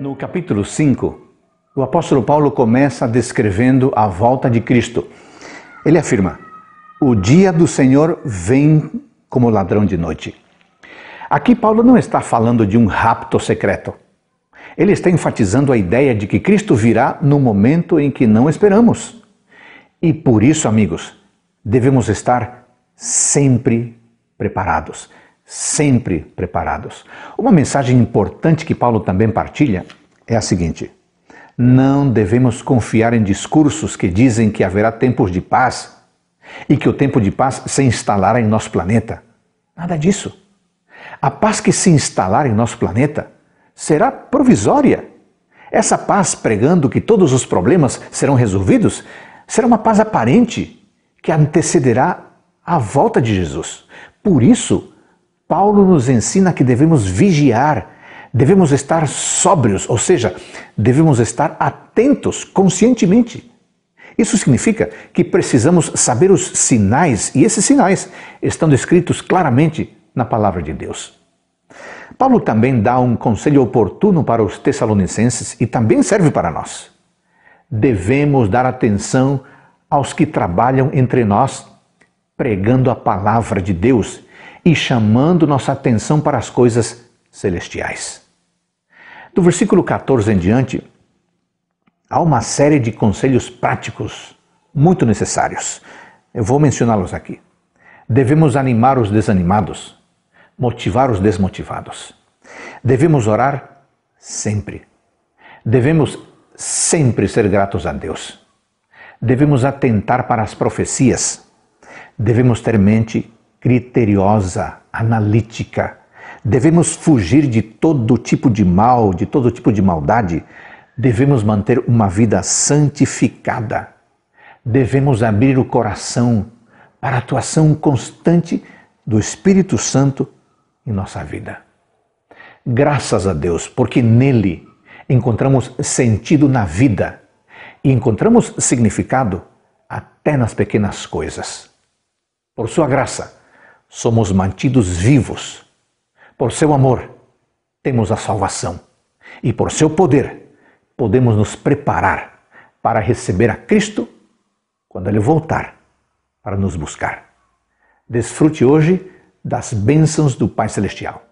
No capítulo 5, o apóstolo Paulo começa descrevendo a volta de Cristo. Ele afirma: O dia do Senhor vem como ladrão de noite. Aqui, Paulo não está falando de um rapto secreto. Ele está enfatizando a ideia de que Cristo virá no momento em que não esperamos. E por isso, amigos, devemos estar sempre preparados. Sempre preparados. Uma mensagem importante que Paulo também partilha é a seguinte: não devemos confiar em discursos que dizem que haverá tempos de paz e que o tempo de paz se instalará em nosso planeta. Nada disso. A paz que se instalar em nosso planeta será provisória. Essa paz pregando que todos os problemas serão resolvidos será uma paz aparente que antecederá a volta de Jesus. Por isso, Paulo nos ensina que devemos vigiar devemos estar sóbrios, ou seja, devemos estar atentos conscientemente. Isso significa que precisamos saber os sinais, e esses sinais estão descritos claramente na palavra de Deus. Paulo também dá um conselho oportuno para os tessalonicenses e também serve para nós. Devemos dar atenção aos que trabalham entre nós, pregando a palavra de Deus e chamando nossa atenção para as coisas celestiais. Do versículo 14 em diante, há uma série de conselhos práticos muito necessários. Eu vou mencioná-los aqui. Devemos animar os desanimados, motivar os desmotivados. Devemos orar sempre. Devemos sempre ser gratos a Deus. Devemos atentar para as profecias. Devemos ter mente criteriosa, analítica Devemos fugir de todo tipo de mal, de todo tipo de maldade. Devemos manter uma vida santificada. Devemos abrir o coração para a atuação constante do Espírito Santo em nossa vida. Graças a Deus, porque nele encontramos sentido na vida e encontramos significado até nas pequenas coisas. Por sua graça, somos mantidos vivos por seu amor, temos a salvação. E por seu poder, podemos nos preparar para receber a Cristo quando Ele voltar para nos buscar. Desfrute hoje das bênçãos do Pai Celestial.